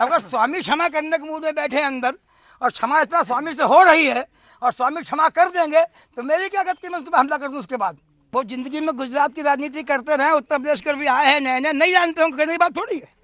अगर स्वामी क्षमा करने के मूड में बैठे अंदर और क्षमा इतना स्वामी से हो रही है और स्वामी क्षमा कर देंगे तो मेरी क्या गति मैं उसके पर हमला कर दूँ उसके बाद वो जिंदगी में गुजरात की राजनीति करते रहे उत्तर प्रदेश कर भी आए हैं नए नए नहीं जानते होंगे कहने की बात थोड़ी है